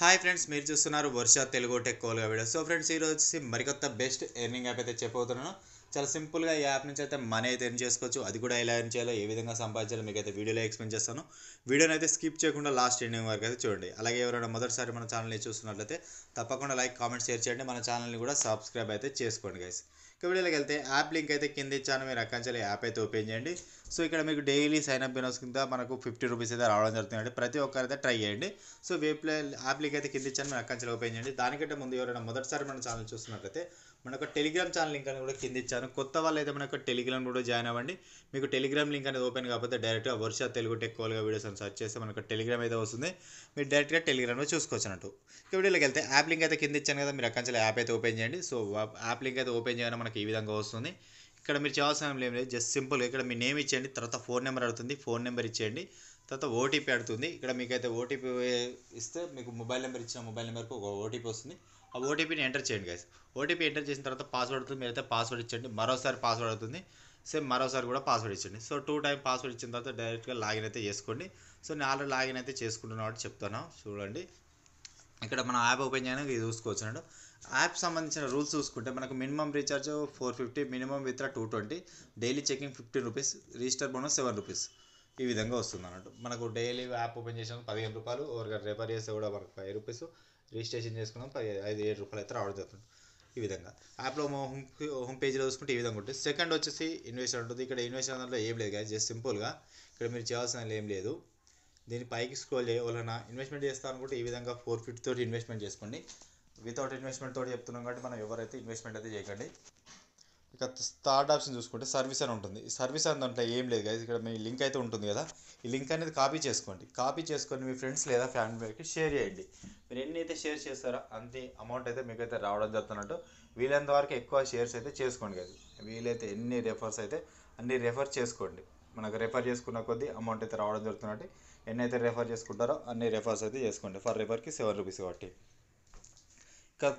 hi friends మీరు చూస్తున్నారు Varsha Telugu tech కోల్గా వీడియో సో ఫ్రెండ్స్ ఈరోజు వచ్చేసి మరికొత్త బెస్ట్ ఎర్నింగ్ యాప్ అయితే చెప్పబోతున్నాను చాలా సింపుల్గా ఈ యాప్ నుంచి అయితే మనీ అయితే ఎర్న్ చేసుకోవచ్చు అది కూడా ఎలా ఎర్న్ చేయాలో ఏ విధంగా సంపాదించాలో మీకు అయితే వీడియోలో ఎక్స్ప్లెయిన్ చేస్తాను వీడియోని అయితే స్కిప్ చేయకుండా లాస్ట్ ఎండింగ్ వరకు అయితే చూడండి అలాగే ఎవరైనా మొదటిసారి మన ఛానల్ని చూస్తున్నట్లయితే తప్పకుండా లైక్ కామెంట్ షేర్ చేయండి మన ఛానల్ని కూడా సబ్స్క్రైబ్ అయితే చేసుకోండి గైస్ ఇక వీడియోలోకి వెళ్తే యాప్ లింక్ అయితే కింద ఇచ్చాను మీరు అక్కడి యాప్ అయితే ఓపెన్ చేయండి సో ఇక్కడ మీకు డైలీ సైన్ అప్ బినోస్ కింద మనకు ఫిఫ్టీ రూపీస్ అయితే రావడం జరుగుతుంది ప్రతి అయితే ట్రై చేయండి సో వేప్ యాప్ లింక్ అయితే కింద ఇచ్చాను మీరు అక్కడి ఓపెన్ చేయండి దానికంటే ముందు ఎవరైనా మొదటిసారి మన ఛానల్ చూస్తున్నట్లయితే మన ఒక టెలిగ్రామ్ ఛానల్ లింక్ అని కూడా కింద ఇచ్చాను కొత్త వాళ్ళు అయితే మనకు టెలిగ్రామ్ కూడా జాయిన్ అవ్వండి మీకు టెలిగ్రామ్ లింక్ అనేది ఓపెన్ కాకపోతే డైరెక్ట్గా వర్ష తెలుగు టెక్ కోల్గా వీడియోస్ అని సర్చ్ చేస్తే మనకు టెలిగ్రామ్ అయితే వస్తుంది మీరు డైరెక్ట్గా టెలిగ్రామ్లో చూసుకోవచ్చు అన్నట్టు వీడియోలోకి వెళ్తే యాప్ లింక్ అయితే కింద ఇచ్చాను కదా మీరు అక్కడి యాప్ అయితే ఓపెన్ చేయండి సో యాప్ లింక్ అయితే ఓపెన్ చేయడం మనకి ఈ విధంగా వస్తుంది ఇక్కడ మీరు చేయాల్సిన ఏం లేదు జస్ట్ సింపుల్ ఇక్కడ మీ నేమ్ ఇచ్చేయండి తర్వాత ఫోన్ నెంబర్ అడుగుతుంది ఫోన్ నెంబర్ ఇచ్చేయండి తర్వాత ఓటీపీ అడుగుతుంది ఇక్కడ మీకైతే ఓటీపీ ఇస్తే మీకు మొబైల్ నెంబర్ ఇచ్చిన మొబైల్ నెంబర్కి ఒక ఓటీపీ వస్తుంది ఆ ఓటీపీని ఎంటర్ చేయండి గైస్ ఓటీపీ ఎంటర్ చేసిన తర్వాత పాస్వర్డ్ అవుతుంది మీరైతే పాస్వర్డ్ ఇచ్చండి మరోసారి పాస్వర్డ్ అవుతుంది సేమ్ మరోసారి కూడా పాస్వర్డ్ ఇచ్చండి సో టూ టైం పాస్వర్డ్ ఇచ్చిన తర్వాత డైరెక్ట్గా లాగిన్ అయితే చేసుకోండి సో నేను ఆల్రెడీ లాగిన్ అయితే చేసుకుంటున్నాను చెప్తాను చూడండి ఇక్కడ మనం యాప్ ఓపెన్ చేయడానికి ఇది చూసుకోవచ్చు యాప్ సంబంధించిన రూల్స్ చూసుకుంటే మనకు minimum recharge four fifty minimum withdraw two twenty daily checking fifteen rupees register bonus seven rupees ఈ విధంగా వస్తుంది అన్నట్టు మనకు డైలీ యాప్ ఓపెన్ చేసినాం పదిహేను రూపాయలు ఎవరికైనా రిపేర్ చేస్తే కూడా మనకు ఫైవ్ రూపీస్ రిజిస్ట్రేషన్ చేసుకున్నాం పది ఐదు ఏడు రూపాయలు అయితే రావడం జరుగుతుంది ఈ విధంగా యాప్లో హోమ్ హోమ్ పేజ్లో చూసుకుంటే ఈ విధంగా ఉంటుంది సెకండ్ వచ్చేసి ఇన్వెస్టర్ ఉంటుంది ఇక్కడ ఇన్వెస్టర్ దాంట్లో ఏం లేదు కానీ జస్ట్ సింపుల్గా ఇక్కడ మీరు చేయాల్సిన ఏం లేదు దీని పైకి స్క్రోల్ చేయవలన ఇన్వెస్ట్మెంట్ చేస్తాను అనుకుంటే ఈ విధంగా ఫోర్ ఫిఫ్టీ తోటి ఇన్వెస్ట్మెంట్ చేసుకోండి వితౌట్ ఇన్వెస్ట్మెంట్ తోటి చెప్తున్నాం కాబట్టి మనం ఎవరైతే ఇన్వెస్ట్మెంట్ అయితే చేయకండి ఇక థర్డ్ ఆప్షన్ చూసుకుంటే సర్వీస్ అని ఉంటుంది సర్వీస్ అని దాంట్లో ఏం లేదు కదా ఇక్కడ మీ లింక్ అయితే ఉంటుంది కదా ఈ లింక్ అనేది కాపీ చేసుకోండి కాపీ చేసుకొని మీ ఫ్రెండ్స్ లేదా ఫ్యామిలీకి షేర్ చేయండి మీరు ఎన్ని అయితే షేర్ చేస్తారో అంతే అమౌంట్ అయితే మీకు అయితే రావడం జరుగుతున్నట్టు వీలైనంత వరకు ఎక్కువ షేర్స్ అయితే చేసుకోండి కదా వీలైతే ఎన్ని రెఫర్స్ అయితే అన్ని రెఫర్ చేసుకోండి మనకు రెఫర్ చేసుకున్న కొద్దీ అమౌంట్ అయితే రావడం జరుగుతున్నట్టు ఎన్ని అయితే రెఫర్ చేసుకుంటారో అన్ని రెఫర్స్ అయితే చేసుకోండి ఫర్ రెఫర్కి సెవెన్ రూపీస్ కాబట్టి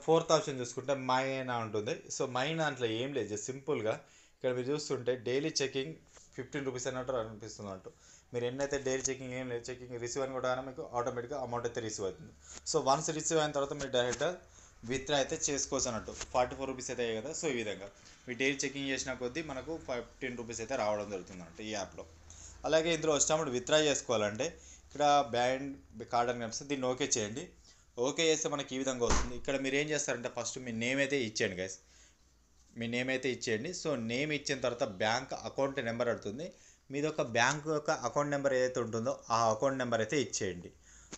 ఫోర్త్ ఆప్షన్ చూసుకుంటే మైనా ఉంటుంది సో మైన్ దాంట్లో ఏం లేదు జస్ట్ సింపుల్గా ఇక్కడ మీరు చూస్తుంటే డైలీ చెకింగ్ ఫిఫ్టీన్ రూపీస్ అన్నట్టు అనిపిస్తుంది అంటూ మీరు ఎన్నైతే డైలీ చెకింగ్ ఏం లేదు చెకింగ్ రిసీవ్ అని కూడా మీకు ఆటోమేటిక్గా అమౌంట్ అయితే రిసీవ్ అవుతుంది సో వన్స్ రిసీవ్ అయిన తర్వాత మీరు డైరెక్ట్గా విత్డ్రా అయితే చేసుకోవచ్చు అన్నట్టు ఫార్టీ ఫోర్ రూపీస్ అయితే కదా సో ఈ విధంగా మీరు డైలీ చెకింగ్ చేసిన కొద్దీ మనకు ఫిఫ్టీన్ రూపీస్ అయితే రావడం జరుగుతుంది అన్నట్టు ఈ యాప్లో అలాగే ఇందులో వచ్చినప్పుడు విత్డ్రా చేసుకోవాలంటే ఇక్కడ బ్యాండ్ కార్డ్ అని కనిపిస్తుంది దీన్ని ఓకే చేయండి ఓకే చేస్తే మనకి ఈ విధంగా వస్తుంది ఇక్కడ మీరు ఏం చేస్తారంటే ఫస్ట్ మీ నేమ్ అయితే ఇచ్చేయండి గైస్ మీ నేమ్ అయితే ఇచ్చేయండి సో నేమ్ ఇచ్చిన తర్వాత బ్యాంక్ అకౌంట్ నెంబర్ అడుగుతుంది మీది ఒక బ్యాంక్ యొక్క అకౌంట్ నెంబర్ ఏదైతే ఉంటుందో ఆ అకౌంట్ నెంబర్ అయితే ఇచ్చేయండి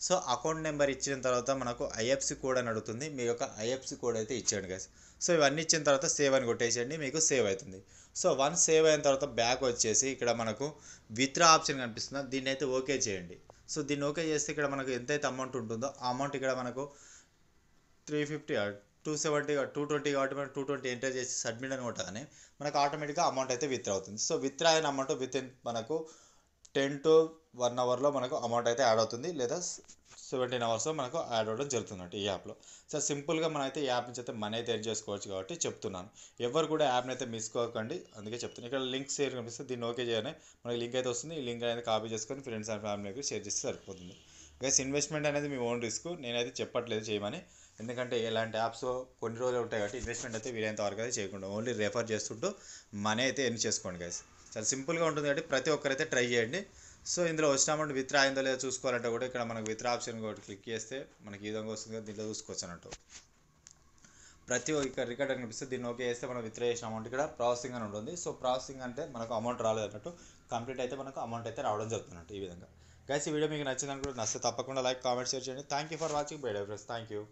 సో అకౌంట్ నెంబర్ ఇచ్చిన తర్వాత మనకు ఐఎఫ్సి కోడ్ అని అడుగుతుంది మీ యొక్క ఐఎఫ్సి కోడ్ అయితే ఇచ్చేయండి గైస్ సో ఇవన్నీ ఇచ్చిన తర్వాత సేవ్ అని కొట్టేసేయండి మీకు సేవ్ అవుతుంది సో వన్ సేవ్ అయిన తర్వాత బ్యాక్ వచ్చేసి ఇక్కడ మనకు విత్డ్రా ఆప్షన్ కనిపిస్తుంది దీన్ని అయితే ఓకే చేయండి సో దీన్ని ఓకే చేస్తే ఇక్కడ మనకు ఎంతైతే అమౌంట్ ఉంటుందో ఆ అమౌంట్ ఇక్కడ మనకు three fifty two seventy two twenty కాబట్టి మనం టూ ట్వంటీ ఎంటర్ చేసి సబ్మిట్ అని ఉంటుంది అని మనకు ఆటోమేటిక్గా అమౌంట్ అయితే విత్డ్రా అవుతుంది సో విత్డ్రా అయిన అమౌంట్ విత్ ఇన్ మనకు టెన్ టు వన్ అవర్లో మనకు అమౌంట్ అయితే యాడ్ అవుతుంది లేదా సెవెంటీన్ అవర్స్ మనకు యాడ్ అవ్వడం జరుగుతుంది ఈ యాప్లో సో సింపుల్గా మన ఈ యాప్ నుంచి అయితే మనీ అయితే ఎర్న్ చేసుకోవచ్చు కాబట్టి చెప్తున్నాను ఎవరు కూడా యాప్ని అయితే మిస్ కాకండి అందుకే చెప్తున్నాను ఇక్కడ లింక్ షేర్ కనిపిస్తే దీన్ని ఓకే చేయాలి మనకి లింక్ అయితే వస్తుంది ఈ లింక్ అనేది కాపీ చేసుకొని ఫ్రెండ్స్ అండ్ ఫ్యామిలీకి షేర్ చేస్తే సరిపోతుంది గైస్ ఇన్వెస్ట్మెంట్ అనేది మీ ఓన్ రిస్క్ నేనైతే చెప్పట్లేదు చేయమని ఎందుకంటే ఇలాంటి యాప్స్ కొన్ని రోజులు ఉంటాయి కాబట్టి ఇన్వెస్ట్మెంట్ అయితే వీలైనంత వరకు అయితే చేయకుండా ఓన్లీ రెఫర్ చేస్తుంటూ మనీ అయితే ఎర్న్ చేసుకోండి గైస్ చాలా సింపుల్గా ఉంటుంది కాబట్టి ప్రతి ఒక్కరైతే ట్రై చేయండి సో ఇందులో వచ్చిన అమౌంట్ విత్ అయిందో లేదో చూసుకోవాలంటే కూడా ఇక్కడ మనకు విత్ర ఆప్షన్ కూడా క్లిక్ చేస్తే మనకి ఈ విధంగా వస్తుంది దీంట్లో చూసుకోవచ్చు అన్నట్టు ప్రతి ఒక్క రికార్డ్ అనిపిస్తే దీన్ని ఓకే చేస్తే మనం విత్ర చేసిన అమౌంట్ ఇక్కడ ప్రాసెసింగ్ అని ఉంటుంది సో ప్రాసెసింగ్ అంటే మనకు అమౌంట్ రాలేదు అన్నట్టు కంప్లీట్ అయితే మనకు అమౌంట్ అయితే రావడం జరుగుతుందన్నట్టు ఈ విధంగా గైస్ వీడియో మీకు నచ్చింది నచ్చితే తప్పకుండా లైక్ కామెంట్ షేర్ చేయండి thank you for watching bye friends thank you